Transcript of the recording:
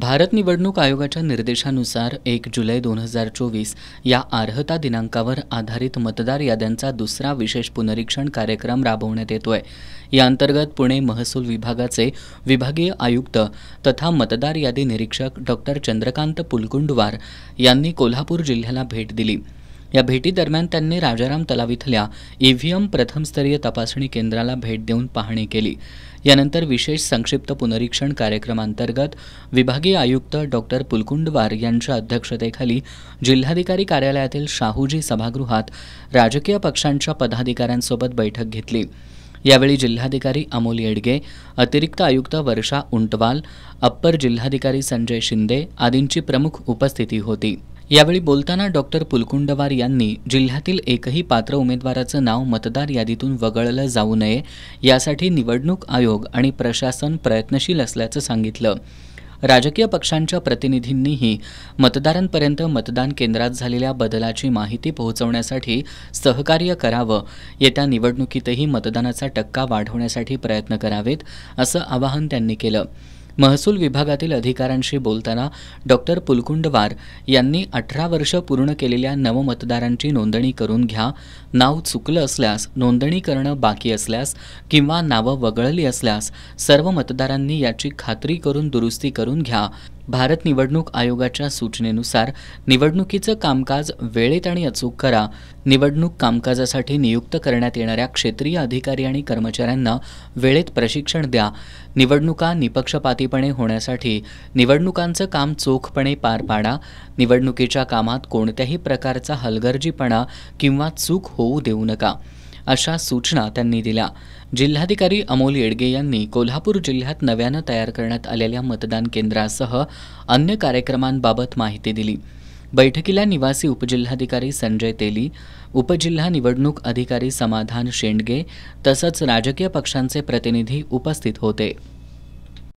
भारत निवडणूक आयोगाच्या निर्देशानुसार एक जुलै दोन हजार चोवीस या अर्हता दिनांकावर आधारित मतदार याद्यांचा दुसरा विशेष पुनरीक्षण कार्यक्रम राबवण्यात येतोय या अंतर्गत पुणे महसूल विभागाचे विभागीय आयुक्त तथा मतदार यादी निरीक्षक डॉक्टर चंद्रकांत पुलकुंडवार यांनी कोल्हापूर जिल्ह्याला भेट दिली या भेटीदरम्यान त्यांनी राजाराम तलाव इथल्या ईव्हीएम प्रथमस्तरीय तपासणी केंद्राला भेट देऊन पाहणी केली यानंतर विशेष संक्षिप्त पुनरीक्षण कार्यक्रमांतर्गत विभागीय आयुक्त डॉक्टर पुलकुंडवार यांच्या अध्यक्षतेखाली जिल्हाधिकारी कार्यालयातील शाहूजी सभागृहात राजकीय पक्षांच्या पदाधिकाऱ्यांसोबत बैठक घेतली यावेळी जिल्हाधिकारी अमोल येडगे अतिरिक्त आयुक्त वर्षा उंटवाल अप्पर जिल्हाधिकारी संजय शिंदे आदींची प्रमुख उपस्थिती होती यावेळी बोलताना डॉक्टर पुलकुंडवार यांनी जिल्ह्यातील एकही पात्र उमेदवाराचं नाव मतदार यादीतून वगळलं जाऊ नये यासाठी निवडणूक आयोग आणि प्रशासन प्रयत्नशील असल्याचं सांगितलं राजकीय पक्षांच्या प्रतिनिधींनीही मतदारांपर्यंत मतदान केंद्रात झालेल्या बदलाची माहिती पोहोचवण्यासाठी सहकार्य करावं येत्या निवडणुकीतही मतदानाचा टक्का वाढवण्यासाठी प्रयत्न करावेत असं आवाहन त्यांनी केलं महसूल विभागातील अधिकाऱ्यांशी बोलताना डॉक्टर पुलकुंडवार यांनी अठरा वर्ष पूर्ण केलेल्या नवमतदारांची नोंदणी करून घ्या नाव चुकलं असल्यास नोंदणी करणं बाकी असल्यास किंवा नावं वगळली असल्यास सर्व मतदारांनी याची खात्री करून दुरुस्ती करून घ्या भारत निवडणूक आयोगाच्या सूचनेनुसार निवडणुकीचं कामकाज वेळेत आणि अचूक करा निवडणूक कामकाजासाठी नियुक्त करण्यात येणाऱ्या क्षेत्रीय अधिकारी आणि कर्मचाऱ्यांना वेळेत प्रशिक्षण द्या निवडणुका निपक्षपातीपणे होण्यासाठी निवडणुकांचं काम चोखपणे पार पाडा निवडणुकीच्या कामात कोणत्याही प्रकारचा हलगर्जीपणा किंवा चूक होऊ देऊ नका अशा सूचना त्यांनी दिल्या जिल्हाधिकारी अमोल येडगे यांनी कोल्हापूर जिल्ह्यात नव्यानं तयार करण्यात आलेल्या मतदान केंद्रासह अन्य कार्यक्रमांबाबत माहिती दिली बैठकीला निवासी उपजिल्हाधिकारी संजय तेली उपजिल्हा निवडणूक अधिकारी समाधान शेंडगे तसंच राजकीय पक्षांचे प्रतिनिधी उपस्थित होते